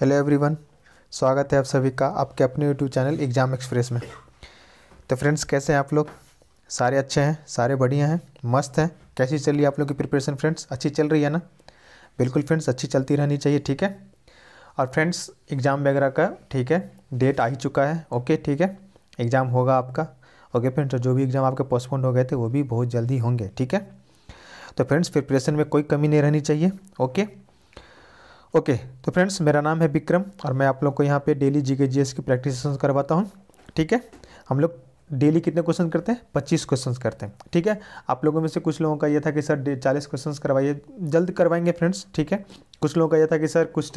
Hello everyone स्वागत है आप सभी का आपके अपने यूट्यूब चैनल एग्ज़ाम एक्सप्रेस में तो फ्रेंड्स कैसे हैं आप लोग सारे अच्छे हैं सारे बढ़िया हैं मस्त हैं कैसी चल रही है आप लोग की प्रिपरेशन फ्रेंड्स अच्छी चल रही है ना बिल्कुल फ्रेंड्स अच्छी चलती रहनी चाहिए ठीक है और फ्रेंड्स एग्ज़ाम वगैरह का ठीक है डेट आ ही चुका है ओके ठीक है एग्ज़ाम होगा आपका ओके फ्रेंड्स जो भी एग्ज़ाम आपके पोस्टपोन हो गए थे वो भी बहुत जल्दी होंगे ठीक है तो फ्रेंड्स प्रिपरेशन में कोई कमी नहीं रहनी चाहिए ओके ओके तो फ्रेंड्स मेरा नाम है विक्रम और मैं आप लोग को यहाँ पे डेली जी के जी एस की प्रैक्टिस करवाता हूँ ठीक है हम लोग डेली कितने क्वेश्चन करते हैं पच्चीस क्वेश्चन करते हैं ठीक है आप लोगों में से कुछ लोगों का यह था कि सर चालीस क्वेश्चन करवाइए जल्द करवाएंगे फ्रेंड्स ठीक है कुछ लोगों का यह था कि सर कुछ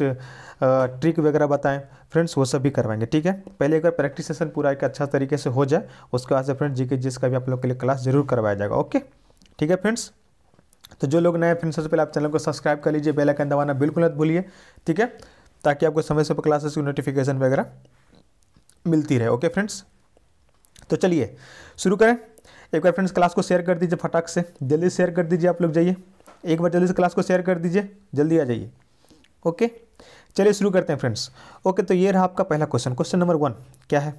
ट्रिक वगैरह बताएं फ्रेंड्स वो सब भी करवाएंगे ठीक है पहले एक बार प्रैक्टिस सेशन पूरा एक अच्छा तरीके से हो जाए उसके बाद से फ्रेंड्स जी के का भी आप लोग के लिए क्लास जरूर करवाया जाएगा ओके ठीक है फ्रेंड्स तो जो लोग नए फ्रेंड्स पहले आप चैनल को सब्सक्राइब कर लीजिए बेल आइकन दबाना बिल्कुल मत भूलिए ठीक है ताकि आपको समय समय पर क्लासेस की नोटिफिकेशन वगैरह मिलती रहे ओके फ्रेंड्स तो चलिए शुरू करें एक बार फ्रेंड्स क्लास को शेयर कर दीजिए फटाक से जल्दी शेयर कर दीजिए आप लोग जाइए एक बार जल्दी से क्लास को शेयर कर दीजिए जल्दी आ जाइए ओके चलिए शुरू करते हैं फ्रेंड्स ओके तो ये रहा आपका पहला क्वेश्चन क्वेश्चन नंबर वन क्या है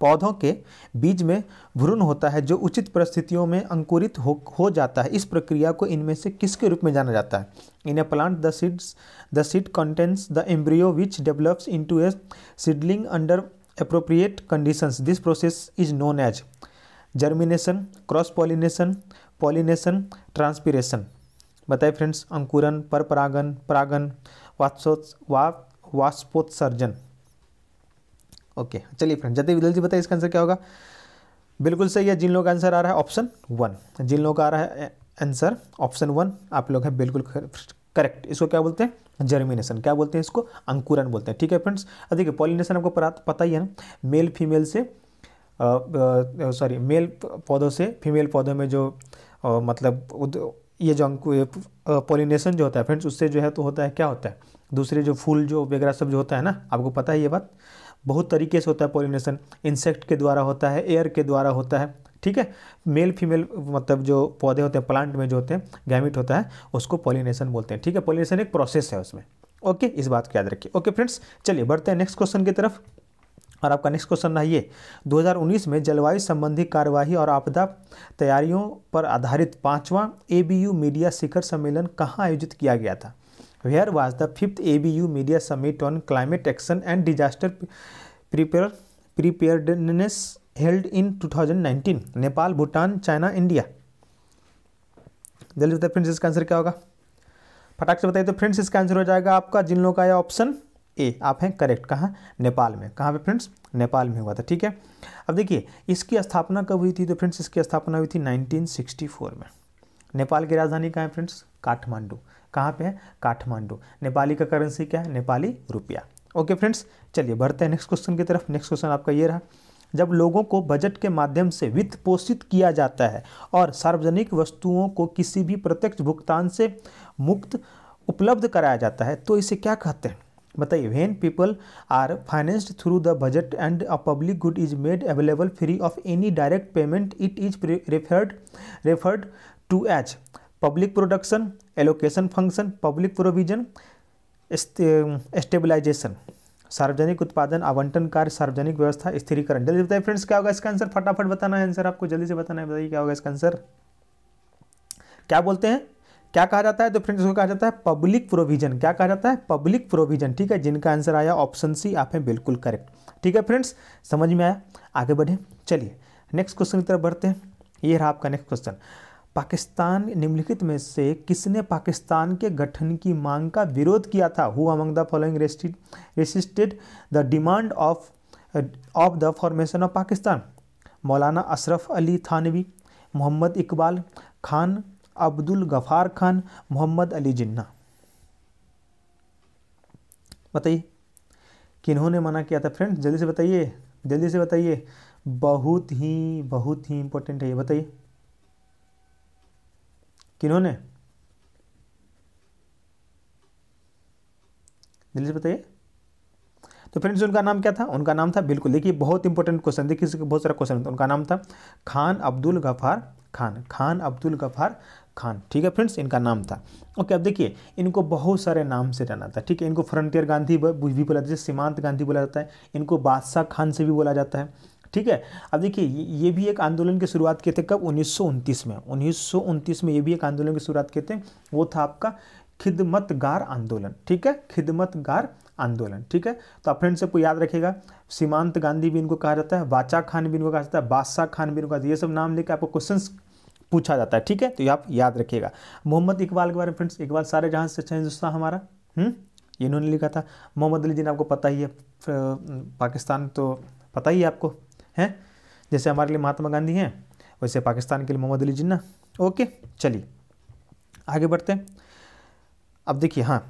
पौधों के बीज में भ्रूण होता है जो उचित परिस्थितियों में अंकुरित हो हो जाता है इस प्रक्रिया को इनमें से किसके रूप में जाना जाता है in a plant the seeds the seed contents the embryo which develops into a seedling under appropriate conditions this process is known as germination cross pollination pollination transpiration बताए फ्रेंड्स अंकुरन पर परागन परागन वाष्पोत्सर्जन ओके चलिए फ्रेंड जतिन विदल जी बताइए इसका answer क्या होगा बिल्कुल सही है जिन लोगों का आंसर आ रहा है ऑप्शन वन जिन लोगों का आ रहा है आंसर ऑप्शन वन आप लोग हैं बिल्कुल करेक्ट इसको क्या बोलते हैं जर्मिनेशन क्या बोलते हैं इसको अंकुरन बोलते हैं ठीक है फ्रेंड्स देखिए पॉलिनेशन आपको पता ही है ना मेल फीमेल से सॉरी मेल पौधों से फीमेल पौधों में जो आ, मतलब ये जो अंकु पॉलिनेशन जो होता है फ्रेंड्स उससे जो है तो होता है क्या होता है दूसरे जो फूल जो वगैरह सब जो होता है ना आपको पता है ये बात बहुत तरीके से होता है पोलिनेशन इंसेक्ट के द्वारा होता है एयर के द्वारा होता है ठीक है मेल फीमेल मतलब जो पौधे होते हैं प्लांट में जो होते हैं गैमिट होता है उसको पोलिनेशन बोलते हैं ठीक है पोलिनेशन एक प्रोसेस है उसमें ओके इस बात को याद रखिए ओके फ्रेंड्स चलिए बढ़ते हैं नेक्स्ट क्वेश्चन की तरफ और आपका नेक्स्ट क्वेश्चन रहा ये 2019 में जलवायु संबंधी कार्यवाही और आपदा तैयारियों पर आधारित पांचवा एबीयू मीडिया शिखर सम्मेलन कहाँ आयोजित किया गया था where was the fifth A B U media summit on climate action and disaster prepare preparedness held in 2019? Nepal Bhutan China India जल्दी बताए फ्रेंड्स इसका आंसर क्या होगा फटाक से बताइए तो फ्रेंड्स इसका आंसर हो जाएगा आपका जिन लोगों का यह ऑप्शन ए आप हैं करेक्ट कहाँ नेपाल में कहाँ पे फ्रेंड्स नेपाल में हुआ था ठीक है अब देखिए इसकी स्थापना कब हुई थी तो फ्रेंड्स इसकी स्थापना हुई थी 1964 में नेपाल की राजधानी कहाँ है फ्रेंड्स काठमांडू कहाँ पे है काठमांडू नेपाली का करेंसी क्या है नेपाली रुपया ओके फ्रेंड्स चलिए बढ़ते हैं नेक्स्ट क्वेश्चन की तरफ नेक्स्ट क्वेश्चन आपका ये रहा जब लोगों को बजट के माध्यम से वित्त पोषित किया जाता है और सार्वजनिक वस्तुओं को किसी भी प्रत्यक्ष भुगतान से मुक्त उपलब्ध कराया जाता है तो इसे क्या कहते हैं बताइए when people are financed through the budget and a public good is made available free of any direct payment it is referred referred to as public production allocation function public provision stabilization सार्वजनिक उत्पादन आवंटन कार्य सार्वजनिक व्यवस्था स्थिरीकरण जल्दी बताइए friends क्या होगा इसका आंसर फटाफट बताना है आंसर आपको जल्दी से बताना है बताइए क्या होगा इसका आंसर क्या बोलते हैं क्या कहा जाता है तो फ्रेंड्स को कहा जाता है पब्लिक प्रोविजन क्या कहा जाता है पब्लिक प्रोविजन ठीक है जिनका आंसर आया ऑप्शन सी आप हैं बिल्कुल करेक्ट ठीक है फ्रेंड्स समझ में आया आगे बढ़े चलिए नेक्स्ट क्वेश्चन की तरफ बढ़ते हैं ये रहा आपका नेक्स्ट क्वेश्चन पाकिस्तान निम्नलिखित में से किसने पाकिस्तान के गठन की मांग का विरोध किया था who among the following resisted the demand of of the formation of Pakistan Maulana Ashraf Ali Thanvi Mohammad Iqbal Khan Abdul Ghaffar Khan Mohammad Ali जिन्ना बताइए किन्होंने मना किया था फ्रेंड्स जल्दी से बताइए जल्दी से बताइए बहुत ही बहुत ही इंपॉर्टेंट है ये बताइए किन्होंने दिल्ली से बताइए तो फ्रेंड्स उनका नाम क्या था उनका नाम था बिल्कुल देखिए बहुत इंपॉर्टेंट क्वेश्चन देखिए बहुत सारा क्वेश्चन उनका नाम था खान अब्दुल गफार खान खान अब्दुल गफार खान ठीक है फ्रेंड्स इनका नाम था ओके अब देखिए इनको बहुत सारे नाम से जाना था ठीक है इनको फ्रंटियर गांधी भी बोला जाता है सीमांत गांधी बोला जाता है इनको बादशाह खान से भी बोला जाता है ठीक है अब देखिए ये भी एक आंदोलन की शुरुआत किए थे कब उन्नीस में उन्नीस में ये भी एक आंदोलन की शुरुआत किए थे वो था आपका खिदमतगार आंदोलन ठीक है खिदमतगार आंदोलन ठीक है तो आप फ्रेंड्स सबको याद रखेगा सीमांत गांधी भी इनको कहा जाता है बाचा खान भी इनको कहा जाता है बादशाह खान भी इनको कहा जाता है ये सब नाम लेकर आपको क्वेश्चन पूछा जाता है ठीक है तो आप याद रखिएगा मोहम्मद इकबाल के बारे में फ्रेंड्स इकबाल सारे जहाँ से अच्छा हिंदुस्तान हमारा इन्होंने लिखा था मोहम्मद अली जी ने आपको पता ही है पाकिस्तान तो पता ही है आपको हैं जैसे हमारे लिए महात्मा गांधी हैं वैसे पाकिस्तान के लिए मोहम्मद अली जिन्ना ओके चलिए आगे बढ़ते हैं अब देखिए हाँ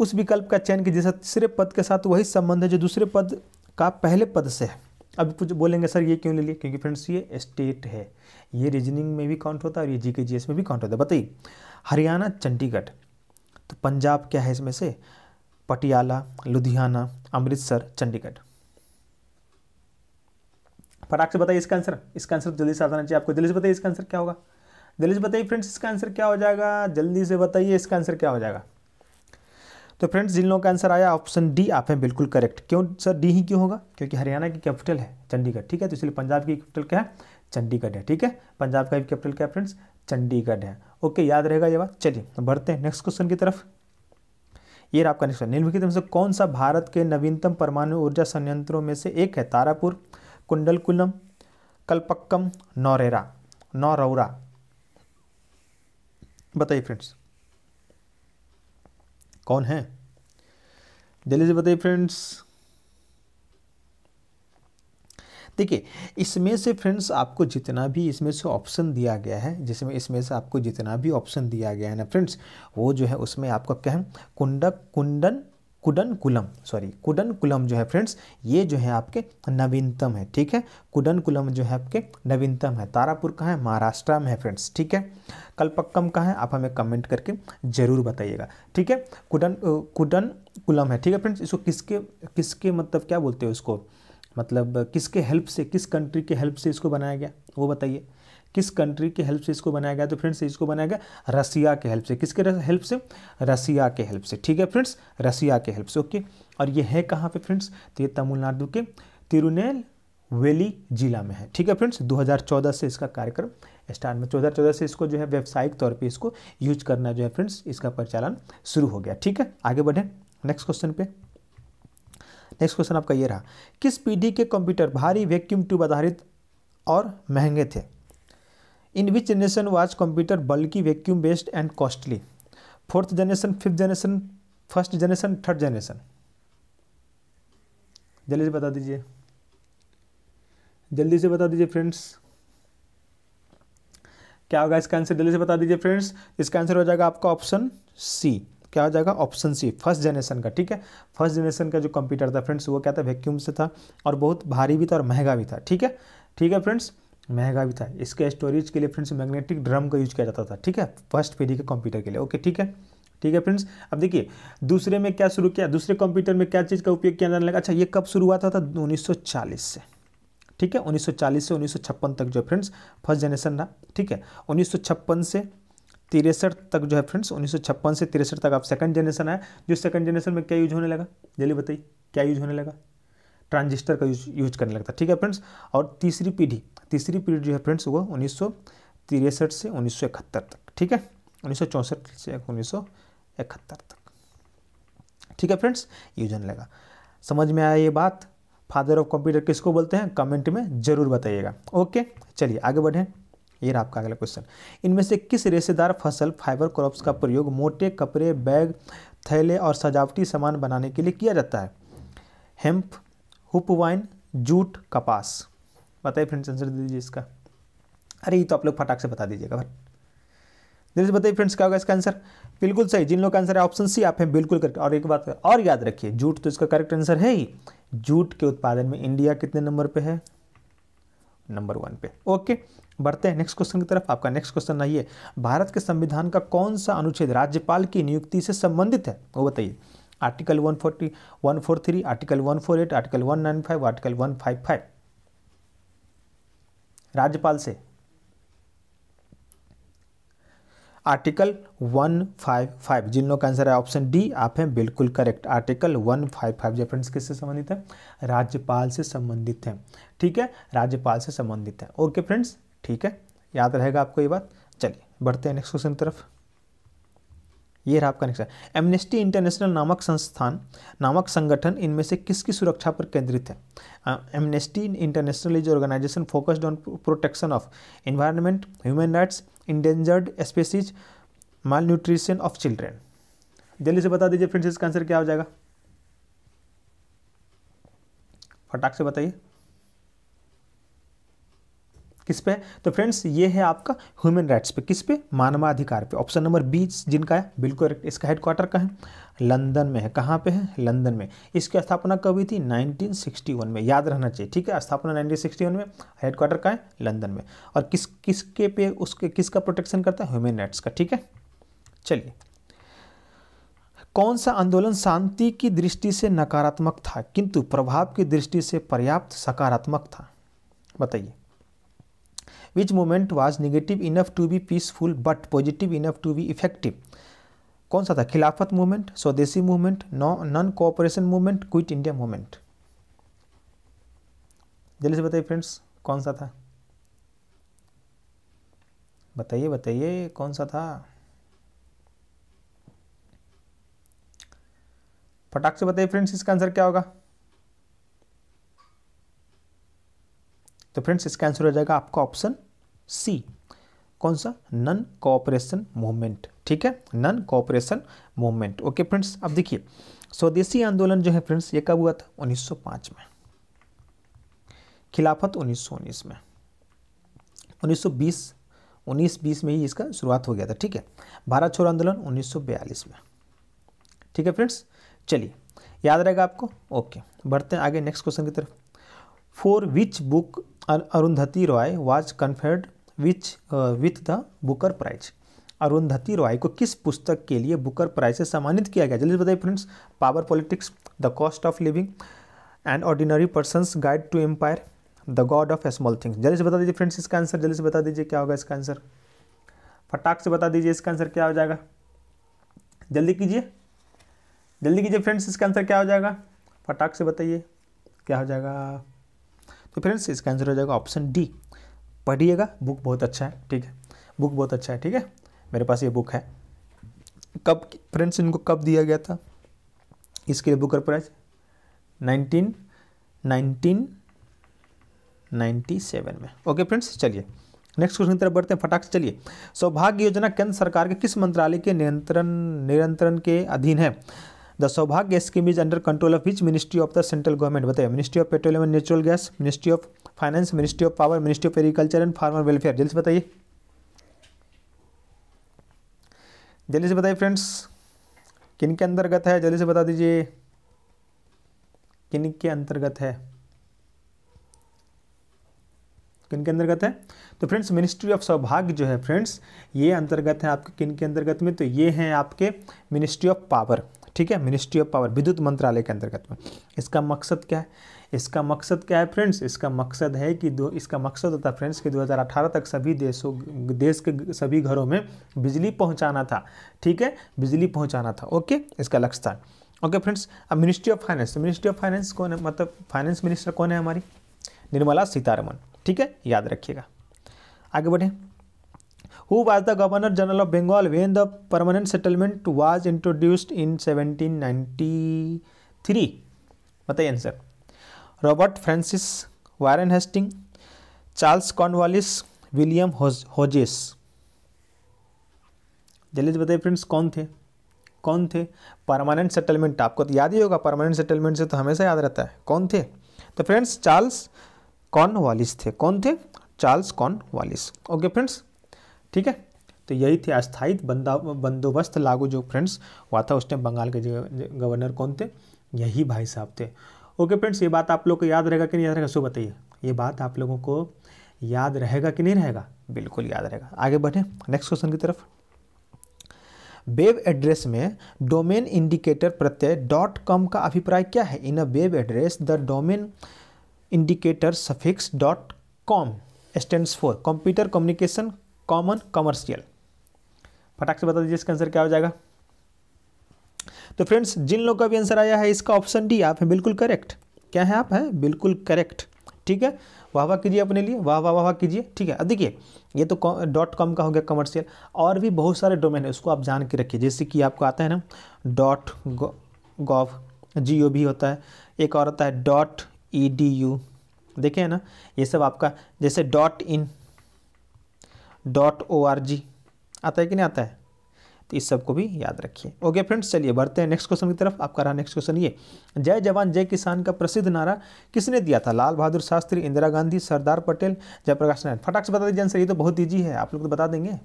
उस विकल्प का चयन जैसा तीसरे पद के साथ वही संबंध है जो दूसरे पद का पहले पद से है अब कुछ बोलेंगे सर ये क्यों ले लिए क्योंकि फ्रेंड्स ये स्टेट है ये रीजनिंग में भी काउंट होता है और ये जी के जी एस में भी काउंट होता है बताइए हरियाणा चंडीगढ़ तो पंजाब क्या है इसमें से पटियाला लुधियाना अमृतसर चंडीगढ़ फटाक से बताइए इसका आंसर इसका आंसर जल्दी से आसाना चाहिए आपको जल्दी से बताइए इसका आंसर क्या होगा जल्दी से बताइए फ्रेंड्स इसका आंसर क्या हो जाएगा जल्दी से बताइए इसका आंसर क्या हो जाएगा तो फ्रेंड्स जिन लोगों का आंसर आया ऑप्शन डी आप हैं बिल्कुल करेक्ट क्यों सर डी ही क्यों होगा क्योंकि हरियाणा की कैपिटल है चंडीगढ़ ठीक है तो इसलिए पंजाब की कैपिटल क्या है चंडीगढ़ है ठीक है पंजाब का भी कैपिटल क्या है फ्रेंड्स चंडीगढ़ है ओके याद रहेगा ये बात चलिए बढ़ते हैं नेक्स्ट क्वेश्चन की तरफ ये आपका नेक्स्ट निम्नलिखित में से कौन सा भारत के नवीनतम परमाणु ऊर्जा संयंत्रों में से एक है तारापुर कुंडलकुलम कल्पक्कम नौरेरा नौरौरा बताइए फ्रेंड्स कौन है जल्दी से बताइए फ्रेंड्स देखिए इसमें से फ्रेंड्स आपको जितना भी इसमें से ऑप्शन दिया गया है जिसमें इसमें से आपको जितना भी ऑप्शन दिया गया है ना फ्रेंड्स वो जो है उसमें आपका क्या है कुंडक कुंडन Kudankulam sorry Kudankulam जो है फ्रेंड्स ये जो है आपके नवीनतम है ठीक है कुडन कुलम जो है आपके नवीनतम है तारापुर कहाँ है महाराष्ट्र में है फ्रेंड्स ठीक है कलपक्कम कहाँ है आप हमें कमेंट करके ज़रूर बताइएगा ठीक है कुडन कुडन कुलम है ठीक है फ्रेंड्स इसको किसके किसके मतलब क्या बोलते हैं उसको मतलब किसके हेल्प से किस कंट्री के हेल्प से इसको बनाया गया वो बताइए किस कंट्री के हेल्प से इसको बनाया गया तो फ्रेंड्स इसको बनाया गया रसिया के हेल्प से किसके हेल्प से रसिया के हेल्प से ठीक है फ्रेंड्स रसिया के हेल्प से ओके और ये है कहाँ पे फ्रेंड्स तो ये तमिलनाडु के तिरुनेल वेली जिला में है ठीक है फ्रेंड्स 2014 से इसका कार्यक्रम स्टार्ट में 2014 से इसको जो है व्यावसायिक तौर पे इसको यूज करना जो है फ्रेंड्स इसका परिचालन शुरू हो गया ठीक है आगे बढ़ें नेक्स्ट क्वेश्चन पे नेक्स्ट क्वेश्चन आपका ये रहा किस पीढ़ी के कंप्यूटर भारी वैक्यूम ट्यूब आधारित और महंगे थे in which generation was computer बल्कि vacuum based and costly fourth generation fifth generation first generation third generation जल्दी से बता दीजिए जल्दी से बता दीजिए फ्रेंड्स क्या होगा इसका आंसर जल्दी से बता दीजिए फ्रेंड्स इसका आंसर हो जाएगा आपका ऑप्शन सी क्या हो जाएगा ऑप्शन सी फर्स्ट जनरेशन का ठीक है फर्स्ट जनरेशन का जो कंप्यूटर था फ्रेंड्स वो क्या था वैक्यूम से था और बहुत भारी भी था और महंगा भी था ठीक है ठीक है फ्रेंड्स महंगा भी था इसके स्टोरेज के लिए फ्रेंड्स मैग्नेटिक ड्रम का यूज किया जाता था ठीक है फर्स्ट पीढ़ी के कंप्यूटर के लिए ओके ठीक है ठीक है फ्रेंड्स अब देखिए दूसरे में क्या शुरू किया दूसरे कंप्यूटर में क्या चीज़ का उपयोग किया जाने लगा अच्छा ये कब शुरू हुआ था, सौ चालीस से ठीक है 1940 से उन्नीस तक जो फ्रेंड्स फर्स्ट जनरेशन रहा ठीक है उन्नीस से तिरसठ तक जो है फ्रेंड्स उन्नीस से तिरसठ तक आप सेकंड जनरेशन आया जो सेकंड जनरेशन में क्या यूज होने लगा जल्दी बताइए क्या यूज होने लगा ट्रांजिस्टर का यूज यूज करने लगता है ठीक है फ्रेंड्स और तीसरी पीढ़ी तीसरी पीढ़ी जो है फ्रेंड्स वो उन्नीस से उन्नीस तक ठीक है उन्नीस से उन्नीस तक ठीक है फ्रेंड्स ये यूजन लगा समझ में आया ये बात फादर ऑफ कंप्यूटर किसको बोलते हैं कमेंट में ज़रूर बताइएगा ओके चलिए आगे बढ़ें ये रहा आपका अगला क्वेश्चन इनमें से किस रेशेदार फसल फाइबर क्रॉप्स का प्रयोग मोटे कपड़े बैग थैले और सजावटी सामान बनाने के लिए किया जाता है हेम्प हुप वाइन जूट कपास बताइए फ्रेंड्स आंसर दे दीजिए इसका अरे ये तो आप लोग फटाक से बता दीजिएगा फिर से बताइए फ्रेंड्स क्या होगा इसका आंसर बिल्कुल सही जिन लोग का आंसर है ऑप्शन सी आप हैं बिल्कुल करके और एक बात और याद रखिए जूट तो इसका करेक्ट आंसर है ही जूट के उत्पादन में इंडिया कितने नंबर पे है नंबर वन पे ओके बढ़ते हैं नेक्स्ट क्वेश्चन की तरफ आपका नेक्स्ट क्वेश्चन आइए भारत के संविधान का कौन सा अनुच्छेद राज्यपाल की नियुक्ति से संबंधित है वो बताइए आर्टिकल 140 143 आर्टिकल 148 आर्टिकल 195 आर्टिकल 155 राज्यपाल से आर्टिकल 155 जिन लोगों का आंसर है ऑप्शन डी आप हैं बिल्कुल करेक्ट आर्टिकल 155 जो फ्रेंड्स किससे संबंधित है राज्यपाल से संबंधित है ठीक है राज्यपाल से संबंधित है ओके फ्रेंड्स ठीक है याद रहेगा आपको ये बात चलिए बढ़ते हैं नेक्स्ट क्वेश्चन तरफ ये रहा आपका नेक्स्ट एमनेस्टी इंटरनेशनल नामक संस्थान नामक संगठन इनमें से किसकी सुरक्षा पर केंद्रित है Amnesty International is organisation focused on protection of environment human rights endangered species malnutrition of children जल्दी से बता दीजिए फ्रेंड्स इसका आंसर क्या हो जाएगा फटाक से बताइए किस पे तो फ्रेंड्स ये है आपका ह्यूमन राइट्स पे किस पे मानवाधिकार पे ऑप्शन नंबर बी जिनका है बिल्कुल करेक्ट इसका हेडक्वार्टर कहाँ है लंदन में है कहाँ पे है लंदन में इसकी स्थापना कभी थी 1961 में याद रहना चाहिए ठीक है स्थापना 1961 में हेडक्वार्टर कहाँ है लंदन में और किस किसके पे उसके किसका प्रोटेक्शन करता है ह्यूमन राइट्स का ठीक है चलिए कौन सा आंदोलन शांति की दृष्टि से नकारात्मक था किंतु प्रभाव की दृष्टि से पर्याप्त सकारात्मक था बताइए which movement was negative enough to be peaceful but positive enough to be effective कौन सा था Khilafat movement Swadeshi movement non cooperation movement quit India movement जल्दी से बताइए फ्रेंड्स कौन सा था बताइए बताइए कौन सा था फटाक से बताइए फ्रेंड्स इसका आंसर क्या होगा तो फ्रेंड्स इसका आंसर हो जाएगा आपका ऑप्शन सी कौन सा नन कोऑपरेशन मूवमेंट ठीक है non cooperation movement okay friends अब देखिए स्वदेशी आंदोलन जो है फ्रेंड्स ये कब हुआ था 1905 में खिलाफत 1919 में 1920 1920 में ही इसका शुरुआत हो गया था ठीक है भारत छोड़ो आंदोलन 1942 में ठीक है फ्रेंड्स चलिए याद रहेगा आपको ओके बढ़ते हैं आगे नेक्स्ट क्वेश्चन की तरफ for which book Arundhati Roy was conferred which with the Booker prize Arundhati Roy को किस पुस्तक के लिए बुकर प्राइज से सम्मानित किया गया जल्दी बताइए friends power politics the cost of living and ordinary persons guide to empire the god of small things जल्दी से बता दीजिए फ्रेंड्स इसका आंसर जल्दी से बता दीजिए क्या होगा इसका आंसर फटाक से बता दीजिए इसका आंसर क्या हो जाएगा जल्दी कीजिए जल्दी कीजिए फ्रेंड्स इसका आंसर क्या हो जाएगा फटाक से बताइए क्या हो जाएगा तो फ्रेंड्स इसका आंसर हो जाएगा ऑप्शन डी पढ़िएगा बुक बहुत अच्छा है ठीक है बुक बहुत अच्छा है ठीक है मेरे पास ये बुक है कब फ्रेंड्स इनको कब दिया गया था इसके लिए Booker prize nineteen nineteen ninety seven में ओके फ्रेंड्स चलिए नेक्स्ट क्वेश्चन की तरफ बढ़ते हैं फटाक से चलिए सौभाग्य योजना केंद्र सरकार के किस मंत्रालय के नियंत्रण नियंत्रण के अधीन है the Saubhagya scheme is under control of which ministry of the central government बताए ministry of petroleum and natural gas ministry of finance ministry of power ministry of agriculture and farmer welfare जल्दी से बताइए जल्दी से बताइए फ्रेंड्स किन के अंतर्गत है जल्दी से बता दीजिए किन के अंतर्गत है किन के अंतर्गत है तो फ्रेंड्स मिनिस्ट्री ऑफ सौभाग्य जो है फ्रेंड्स ये अंतर्गत है आपके किन के अंतर्गत में तो ये हैं आपके मिनिस्ट्री ऑफ पावर ठीक है मिनिस्ट्री ऑफ पावर विद्युत मंत्रालय के अंतर्गत में इसका मकसद क्या है इसका मकसद क्या है फ्रेंड्स इसका मकसद है कि दो इसका मकसद होता है फ्रेंड्स कि 2018 तक सभी देशों देश के सभी घरों में बिजली पहुंचाना था ठीक है बिजली पहुंचाना था ओके इसका लक्ष्य था ओके फ्रेंड्स अब ministry of finance ministry of finance कौन है मतलब फाइनेंस मिनिस्टर कौन है हमारी निर्मला सीतारमन ठीक है याद रखिएगा आगे बढ़ें who was the Governor General of Bengal when the permanent settlement was introduced in 1793? बताइए answer Robert Francis Warren Hasting Charles Cornwallis William Hodges जल्दी से बताइए फ्रेंड्स कौन थे कौन थे परमानेंट सेटलमेंट आपको तो याद ही होगा परमानेंट सेटलमेंट से तो हमेशा याद रहता है कौन थे तो फ्रेंड्स चार्ल्स कॉन वालिस थे कौन थे Charles Cornwallis okay friends ठीक है तो यही थे अस्थायी बंदोबस्त लागू जो फ्रेंड्स हुआ था उस टाइम बंगाल के गवर्नर कौन थे यही भाई साहब थे ओके फ्रेंड्स ये बात आप लोग को याद रहेगा कि नहीं याद रहेगा सो बताइए ये बात आप लोगों को याद रहेगा कि नहीं रहेगा बिल्कुल याद रहेगा आगे बढ़े नेक्स्ट क्वेश्चन की तरफ वेब एड्रेस में डोमेन इंडिकेटर प्रत्यय डॉट कॉम का अभिप्राय क्या है in a web address the domain indicator suffix dot com stand for computer communication common commercial फटाक से बता दीजिए इसका आंसर क्या हो जाएगा तो फ्रेंड्स जिन लोगों का भी आंसर आया है इसका ऑप्शन डी आप हैं बिल्कुल करेक्ट क्या है आप हैं बिल्कुल करेक्ट ठीक है वाह वाह कीजिए अपने लिए वाह वाह वाह वाह कीजिए ठीक है अब देखिए ये तो डॉट कॉम का हो गया कमर्शियल और भी बहुत सारे डोमेन है उसको आप जान के रखिए जैसे कि आपको आता है ना डॉट गॉव जी ओ भी होता है एक और होता है डॉट ई डी यू देखें ना ये सब आपका जैसे dot in dot O R G आता है कि नहीं आता है तो इस सब को भी याद रखिए ओके फ्रेंड्स चलिए बढ़ते हैं नेक्स्ट क्वेश्चन की तरफ आपका रहा नेक्स्ट क्वेश्चन ये जय जवान जय किसान का प्रसिद्ध नारा किसने दिया था लाल बहादुर शास्त्री इंदिरा गांधी सरदार पटेल जयप्रकाश नारायण फटाक से बता दीजिए आंसर ये तो बहुत ईजी है आप लोग तो बता देंगे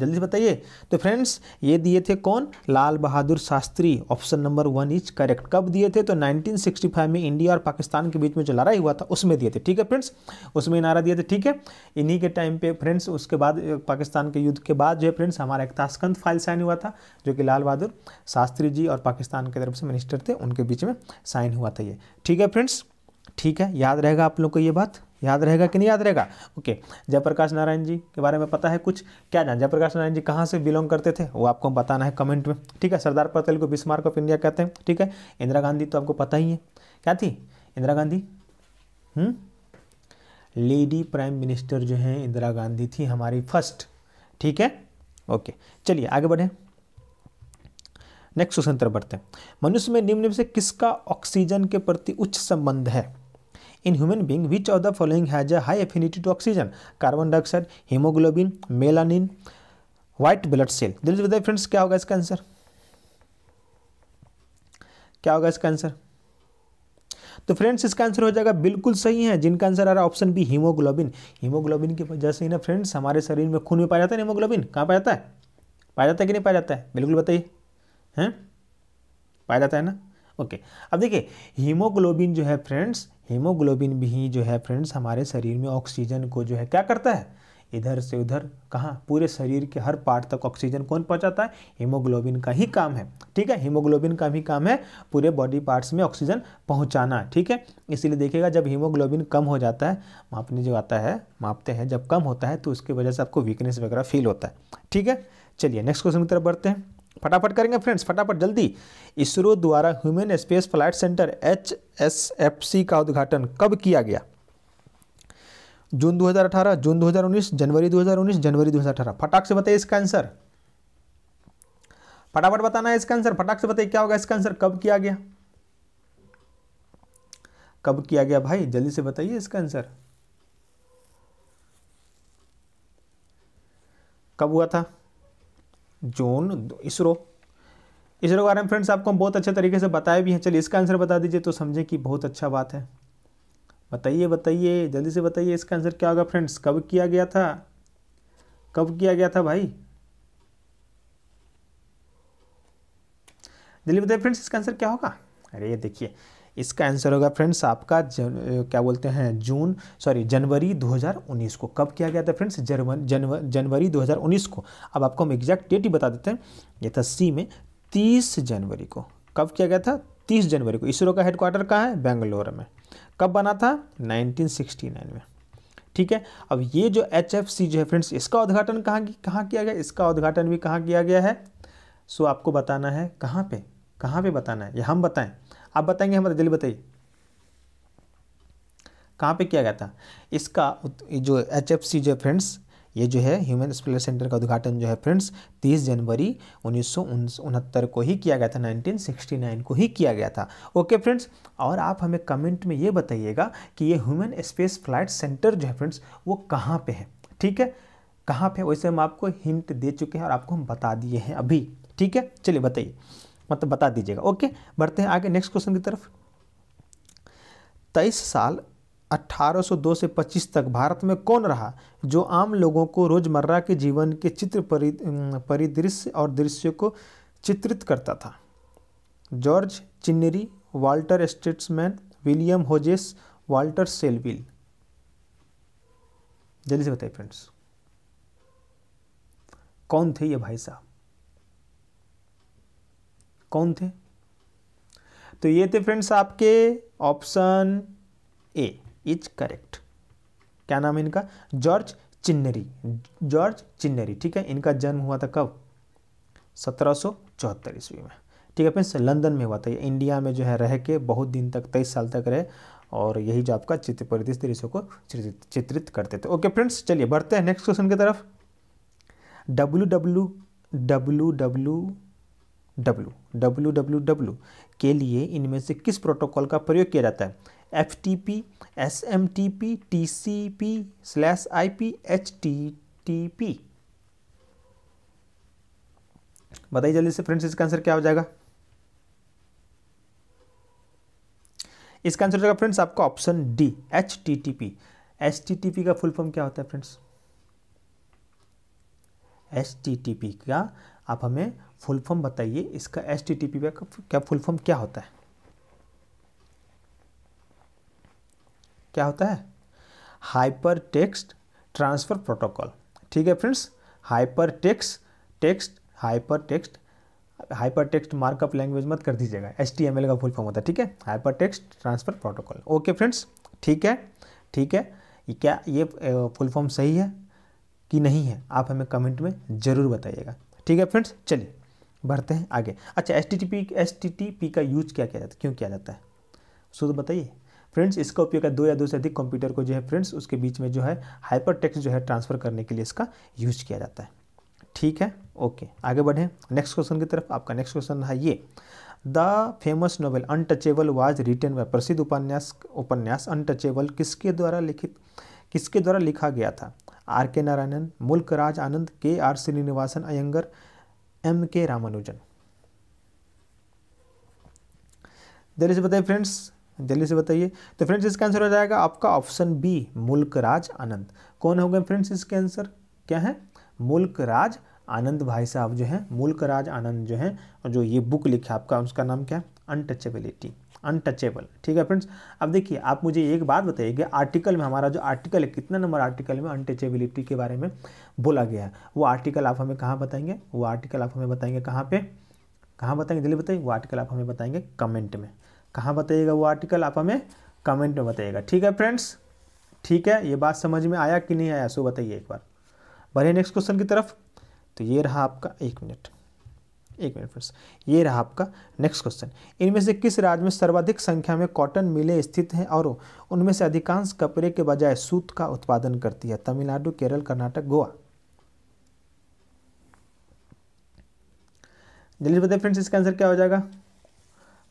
जल्दी से बताइए तो फ्रेंड्स ये दिए थे कौन Lal Bahadur Shastri option number one is correct कब दिए थे तो 1965 में इंडिया और पाकिस्तान के बीच में जो लड़ाई हुआ था उसमें दिए थे ठीक है फ्रेंड्स उसमें नारा दिए थे ठीक है इन्हीं के टाइम पे फ्रेंड्स उसके बाद पाकिस्तान के युद्ध के बाद जो है फ्रेंड्स हमारा एक ताशकंद फाइल साइन हुआ था जो कि लाल बहादुर शास्त्री जी और पाकिस्तान की तरफ से मिनिस्टर थे उनके बीच में साइन हुआ था ये ठीक है फ्रेंड्स ठीक है याद रहेगा आप लोग को ये बात याद रहेगा कि नहीं याद रहेगा ओके जयप्रकाश नारायण जी के बारे में पता है कुछ क्या जान जयप्रकाश नारायण जी कहाँ से बिलोंग करते थे वो आपको बताना है कमेंट में ठीक है सरदार पटेल को बिस्मार्क ऑफ इंडिया कहते हैं ठीक है इंदिरा गांधी तो आपको पता ही है क्या थी Indira Gandhi lady prime minister जो है इंदिरा गांधी थी हमारी फर्स्ट ठीक है ओके चलिए आगे बढ़े नेक्स्ट क्वेश्चन तरफ बढ़ते हैं मनुष्य में निम्न में से किसका ऑक्सीजन के प्रति उच्च संबंध है in human being which of the following has a high affinity to oxygen? Carbon dioxide hemoglobin, melanin white blood cell दिल बताइए फ्रेंड्स क्या होगा इसका आंसर क्या होगा इसका आंसर तो फ्रेंड्स इसका आंसर हो जाएगा बिल्कुल सही है जिनका आंसर आ रहा है ऑप्शन बी हीमोग्लोबिन हीमोग्लोबिन की वजह से ही ना फ्रेंड्स हमारे शरीर में खून में पाया जाता है हीमोग्लोबिन कहाँ पाया जाता है पाया जाता है कि नहीं पाया जाता है बिल्कुल बताइए हैं पाया जाता है ना ओके अब देखिए हीमोग्लोबिन जो है फ्रेंड्स हीमोग्लोबिन भी जो है फ्रेंड्स हमारे शरीर में ऑक्सीजन को जो है क्या करता है इधर से उधर कहाँ पूरे शरीर के हर पार्ट तक ऑक्सीजन कौन पहुँचाता है हीमोग्लोबिन का ही काम है ठीक है हीमोग्लोबिन का भी काम है पूरे बॉडी पार्ट्स में ऑक्सीजन पहुँचाना ठीक है इसीलिए देखिएगा जब हीमोग्लोबिन कम हो जाता है मापने जो आता है मापते हैं जब कम होता है तो उसकी वजह से आपको वीकनेस वगैरह फील होता है ठीक है चलिए नेक्स्ट क्वेश्चन की तरफ बढ़ते हैं फटाफट करेंगे फ्रेंड्स फटाफट जल्दी इसरो द्वारा human space flight centre H S F C का उद्घाटन कब किया गया जून 2018, जून 2019, जनवरी 2019, जनवरी 2018 फटाक से बताइए इसका आंसर फटाफट बताना है इसका आंसर फटाक से बताइए क्या होगा इसका आंसर कब किया गया कब किया गया भाई जल्दी से बताइए इसका आंसर कब हुआ था जोन इसरो इसरो के बारे में फ्रेंड्स आपको हम बहुत अच्छे तरीके से बताए भी हैं चलिए इसका आंसर बता दीजिए तो समझे कि बहुत अच्छा बात है बताइए बताइए जल्दी से बताइए इसका आंसर क्या होगा फ्रेंड्स कब किया गया था कब किया गया था भाई जल्दी बताइए फ्रेंड्स इसका आंसर क्या होगा अरे ये देखिए इसका आंसर होगा फ्रेंड्स आपका जन, क्या बोलते हैं जून सॉरी जनवरी 2019 को कब किया गया था फ्रेंड्स जर्मन जनवरी 2019 को अब आपको हम एग्जैक्ट डेट ही बता देते हैं ये था सी में तीस जनवरी को कब किया गया था तीस जनवरी को इसरो का हेडक्वार्टर कहाँ है बेंगलोर में कब बना था नाइनटीन में ठीक है अब ये जो एच जो है फ्रेंड्स इसका उद्घाटन कहाँ कहाँ किया गया इसका उद्घाटन भी कहाँ किया गया है सो आपको बताना है कहाँ पर कहाँ पे बताना है ये हम बताएं अब बताएंगे हमारे दिल बताइए कहाँ पे किया गया था इसका जो एच एफ सी जो फ्रेंड्स ये जो है ह्यूमन स्पेलर सेंटर का उद्घाटन जो है फ्रेंड्स 30 जनवरी उन्नीस को ही किया गया था 1969 को ही किया गया था ओके फ्रेंड्स और आप हमें कमेंट में ये बताइएगा कि ये ह्यूमन स्पेस फ्लाइट सेंटर जो है फ्रेंड्स वो कहाँ पे है ठीक है कहाँ पे वैसे हम आपको हिंट दे चुके हैं और आपको हम बता दिए हैं अभी ठीक है चलिए बताइए मतलब बता दीजिएगा ओके बढ़ते हैं आगे नेक्स्ट क्वेश्चन की तरफ तेईस साल 1802 से 25 तक भारत में कौन रहा जो आम लोगों को रोजमर्रा के जीवन के चित्र परिदृश्य और दृश्य को चित्रित करता था George Chinnery Walter Statesman William Hodges Walter Selwill जल्दी से बताइए फ्रेंड्स कौन थे ये भाई साहब कौन थे तो ये थे फ्रेंड्स आपके ऑप्शन ए इज करेक्ट क्या नाम है इनका जॉर्ज चिन्नरी जॉर्ज चिन्नरी ठीक है इनका जन्म हुआ था कब सत्रह चौहत्तर ईस्वी में ठीक है फ्रेंड्स लंदन में हुआ था इंडिया में जो है रह के बहुत दिन तक तेईस साल तक रहे और यही जो आपका चित्र परिदृश्य दृश्य को चित्रित करते थे ओके फ्रेंड्स चलिए बढ़ते हैं नेक्स्ट क्वेश्चन की तरफ W W W W W W W W के लिए इनमें से किस प्रोटोकॉल का प्रयोग किया जाता है F T P S M T P T C P slash I P H T T P बताइए जल्दी से फ्रेंड्स इसका आंसर क्या हो जाएगा इसका आंसर हो जाएगा फ्रेंड्स आपका option D H T T P H T T P का फुल फॉर्म क्या होता है friends H T T P का आप हमें फुल फॉर्म बताइए इसका एस टी टी पी का क्या फुल फॉर्म क्या होता है क्या होता है हाइपर टेक्स्ट ट्रांसफ़र प्रोटोकॉल ठीक है friends hyper text text hyper text hyper text markup language मत कर दीजिएगा एस टी एम एल का फुल फॉर्म होता है ठीक है hyper text transfer protocol okay friends ठीक है ठीक है ये क्या ये फुल फॉर्म सही है कि नहीं है आप हमें कमेंट में ज़रूर बताइएगा ठीक है फ्रेंड्स चलिए बढ़ते हैं आगे अच्छा S T T P P S T T का यूज क्या किया जाता है क्यों किया जाता है सो तो बताइए फ्रेंड्स इसका उपयोग है दो या दो से अधिक कंप्यूटर को जो है फ्रेंड्स उसके बीच में जो है हाइपर टेक्स्ट जो है ट्रांसफर करने के लिए इसका यूज किया जाता है ठीक है ओके आगे बढ़ें नेक्स्ट क्वेश्चन की तरफ आपका नेक्स्ट क्वेश्चन है ये the famous novel Untouchable was written by प्रसिद्ध उपन्यास उपन्यास अनटचेबल किसके द्वारा लिखित किसके द्वारा लिखा गया था आर के नारायणन मुल्क राज आनंद के आर श्रीनिवासन अयंगर एम के रामानुजन जल्दी से बताइए फ्रेंड्स जल्दी से बताइए तो फ्रेंड्स इसका आंसर हो जाएगा आपका ऑप्शन बी मुल्क राज आनंद कौन हो गए फ्रेंड्स इसके आंसर क्या है मुल्क राज आनंद भाई साहब जो है मुल्क राज आनंद जो है जो ये बुक लिखा आपका उसका नाम क्या है अनटचेबिलिटी अनटचेबल ठीक है फ्रेंड्स अब देखिए आप मुझे एक बात बताइए कि आर्टिकल में हमारा जो आर्टिकल है कितना नंबर आर्टिकल में अनटचेबिलिटी के बारे में बोला गया है वो आर्टिकल आप हमें कहाँ बताएंगे वो आर्टिकल आप हमें बताएंगे कहाँ पे कहाँ बताएंगे जल्दी बताइए वो आर्टिकल आप हमें बताएंगे कमेंट में कहाँ बताइएगा वो आर्टिकल आप हमें कमेंट में बताइएगा ठीक है फ्रेंड्स ठीक है ये बात समझ में आया कि नहीं आया सो बताइए एक बार बढ़िया नेक्स्ट क्वेश्चन की तरफ तो ये रहा आपका एक मिनट एक मिनट फ्रेंड्स ये रहा आपका नेक्स्ट क्वेश्चन इनमें से किस राज्य में सर्वाधिक संख्या में कॉटन मिलें स्थित हैं और उनमें से अधिकांश कपड़े के बजाय सूत का उत्पादन करती है तमिलनाडु केरल कर्नाटक गोवा जल्दी बताइए फ्रेंड्स इसका आंसर क्या हो जाएगा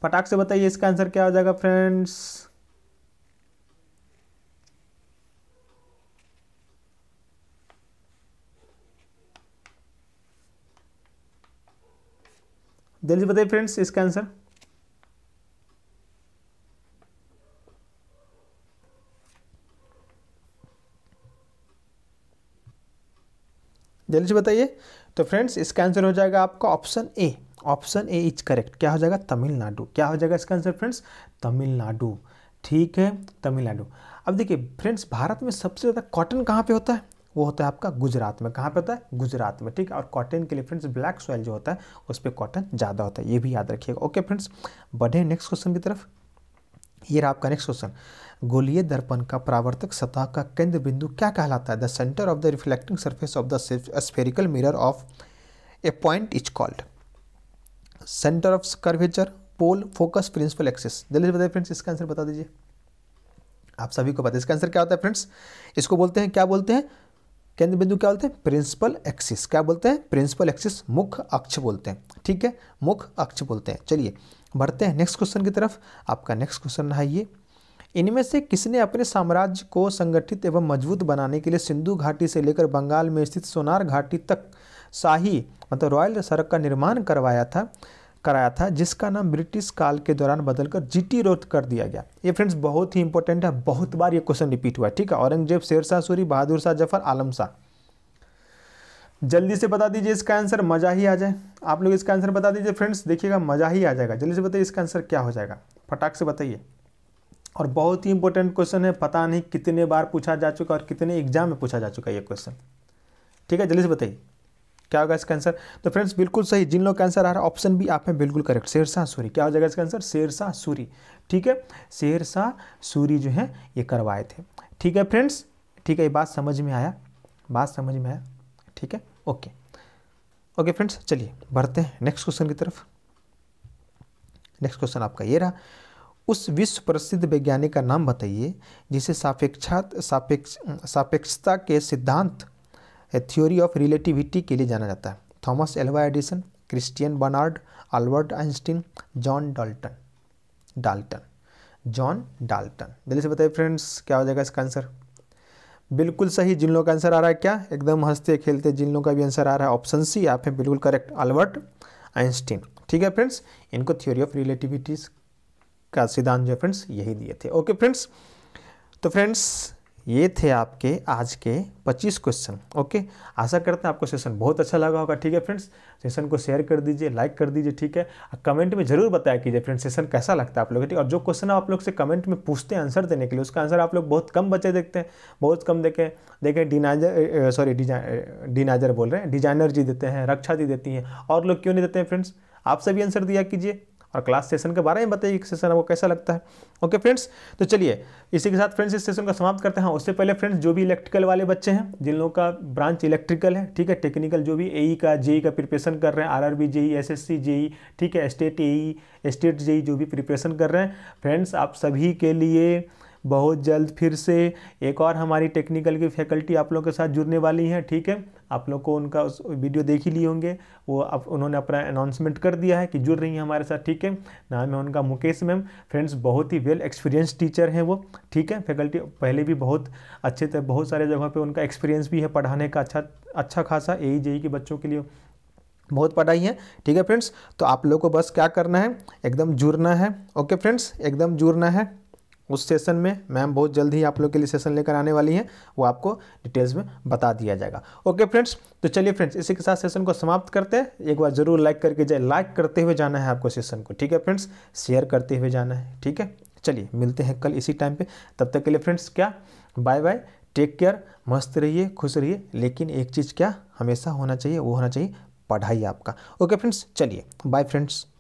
फटाक से बताइए इसका आंसर क्या हो जाएगा फ्रेंड्स जल्दी से बताइए फ्रेंड्स इसका आंसर जल्दी से बताइए तो फ्रेंड्स इसका आंसर हो जाएगा आपका option A option A is correct क्या हो जाएगा तमिलनाडु क्या हो जाएगा इसका आंसर फ्रेंड्स तमिलनाडु ठीक है तमिलनाडु अब देखिए फ्रेंड्स भारत में सबसे ज़्यादा कॉटन कहाँ पे होता है वो होता है आपका गुजरात में कहाँ पे होता है गुजरात में ठीक है और कॉटन के लिए फ्रेंड्स ब्लैक सॉइल जो होता है उस पर कॉटन ज़्यादा होता है ये भी याद रखिएगा ओके फ्रेंड्स बढ़े नेक्स्ट क्वेश्चन की तरफ ये रहा आपका नेक्स्ट क्वेश्चन गोलीय दर्पण का प्रावर्तक सतह का केंद्र बिंदु क्या कहलाता है the centre of the reflecting surface of the spherical mirror of a point is called centre of curvature pole focus principal axis जल्दी बताइए फ्रेंड्स इसका आंसर बता दीजिए आप सभी को पता है इसका आंसर क्या होता है फ्रेंड्स इसको बोलते हैं क्या बोलते हैं केंद्र बिंदु क्या बोलते हैं प्रिंसिपल एक्सिस क्या बोलते हैं प्रिंसिपल एक्सिस मुख्य अक्ष बोलते हैं ठीक है मुख्य अक्ष बोलते हैं चलिए बढ़ते हैं नेक्स्ट क्वेश्चन की तरफ आपका नेक्स्ट क्वेश्चन रहा ये इनमें से किसने अपने साम्राज्य को संगठित एवं मजबूत बनाने के लिए सिंधु घाटी से लेकर बंगाल में स्थित सोनार घाटी तक शाही मतलब रॉयल सड़क का निर्माण करवाया था कराया था जिसका नाम ब्रिटिश काल के दौरान बदलकर जीटी रोथ कर दिया गया ये फ्रेंड्स बहुत ही इंपॉर्टेंट है बहुत बार ये क्वेश्चन रिपीट हुआ है ठीक है औरंगजेब शेरशाह सूरी बहादुर शाह जफर आलम शाह जल्दी से बता दीजिए इसका आंसर मज़ा ही आ जाए आप लोग इसका आंसर बता दीजिए फ्रेंड्स देखिएगा मज़ा ही आ जाएगा जल्दी से बताइए इसका आंसर क्या हो जाएगा फटाक से बताइए और बहुत ही इंपॉर्टेंट क्वेश्चन है पता नहीं कितने बार पूछा जा चुका और कितने एग्जाम में पूछा जा चुका है ये क्वेश्चन ठीक है जल्दी से बताइए क्या होगा इसका आंसर तो फ्रेंड्स बिल्कुल सही जिन लोग का आंसर आ रहा है ऑप्शन बी आप में बिल्कुल करेक्ट शेरशाह सूरी क्या हो जाएगा इसका आंसर शेरशाह सूरी ठीक है शेरशाह सूरी जो है ये करवाए थे ठीक है फ्रेंड्स ठीक है ये बात समझ में आया बात समझ में आया ठीक है ओके ओके फ्रेंड्स चलिए बढ़ते हैं नेक्स्ट क्वेश्चन की तरफ नेक्स्ट क्वेश्चन आपका ये रहा उस विश्व प्रसिद्ध वैज्ञानिक का नाम बताइए जिसे सापेक्षात सापेक्ष सापेक्षता के सिद्धांत थ्योरी ऑफ रिलेटिविटी के लिए जाना जाता है Thomas Alva Edison Christian Barnard Albert Einstein John Dalton Dalton John Dalton जल्दी से बताइए फ्रेंड्स क्या हो जाएगा इसका आंसर बिल्कुल सही जिन लोगों का आंसर आ रहा है क्या एकदम हंसते खेलते जिन लोगों का भी आंसर आ रहा है ऑप्शन सी आप हैं बिल्कुल करेक्ट अल्बर्ट आइंस्टीन ठीक है फ्रेंड्स इनको थ्योरी ऑफ रिलेटिविटीज़ का सिद्धांत जो है फ्रेंड्स यही दिए थे ओके फ्रेंड्स तो फ्रेंड्स ये थे आपके आज के 25 क्वेश्चन ओके आशा करते हैं आपको सेशन बहुत अच्छा लगा होगा ठीक है फ्रेंड्स सेशन को शेयर कर दीजिए लाइक कर दीजिए ठीक है कमेंट में जरूर बताया कीजिए फ्रेंड्स सेशन कैसा लगता है आप लोग ठीक और जो क्वेश्चन आप लोग से कमेंट में पूछते हैं आंसर देने के लिए उसका आंसर आप लोग बहुत कम बच्चे देखते हैं बहुत कम देखें देखें डिनाजर सॉरी डिनाइजर बोल रहे हैं डिजाइनर जी देते हैं रक्षा जी देती हैं और लोग क्यों नहीं देते हैं फ्रेंड्स आप सभी आंसर दिया कीजिए और क्लास सेशन के बारे में बताइए कि सेशन आपको कैसा लगता है ओके फ्रेंड्स तो चलिए इसी के साथ फ्रेंड्स इस सेशन को समाप्त करते हैं हाँ, उससे पहले फ्रेंड्स जो भी इलेक्ट्रिकल वाले बच्चे हैं जिन लोगों का ब्रांच इलेक्ट्रिकल है ठीक है टेक्निकल जो भी ए e का जेई e का प्रिपरेशन कर रहे हैं R R B JE S S C JE ठीक है स्टेट ए स्टेट जेई जो भी प्रिपरेशन कर रहे हैं फ्रेंड्स आप सभी के लिए बहुत जल्द फिर से एक और हमारी टेक्निकल की फैकल्टी आप लोग के साथ जुड़ने वाली हैं ठीक है आप लोग को उनका उस वीडियो देख ही लिए होंगे वो आप उन्होंने अपना अनाउंसमेंट कर दिया है कि जुड़ रही हैं हमारे साथ ठीक है नाम है उनका मुकेश मैम फ्रेंड्स बहुत ही वेल एक्सपीरियंस टीचर हैं वो ठीक है फैकल्टी पहले भी बहुत अच्छे तरह बहुत सारे जगह पर उनका एक्सपीरियंस भी है पढ़ाने का अच्छा अच्छा खासा यही जेई e e के बच्चों के लिए बहुत पढ़ाई है ठीक है फ्रेंड्स तो आप लोग को बस क्या करना है एकदम जुड़ना है ओके फ्रेंड्स एकदम जुड़ना है उस सेशन में मैम बहुत जल्द ही आप लोग के लिए सेशन लेकर आने वाली है वो आपको डिटेल्स में बता दिया जाएगा ओके फ्रेंड्स तो चलिए फ्रेंड्स इसी के साथ सेशन को समाप्त करते हैं एक बार जरूर लाइक करके जाए लाइक करते हुए जाना है आपको सेशन को ठीक है फ्रेंड्स शेयर करते हुए जाना है ठीक है चलिए मिलते हैं कल इसी टाइम पर तब तक के लिए फ्रेंड्स क्या बाय बाय टेक केयर मस्त रहिए खुश रहिए लेकिन एक चीज़ क्या हमेशा होना चाहिए वो होना चाहिए पढ़ाई आपका ओके फ्रेंड्स चलिए बाय फ्रेंड्स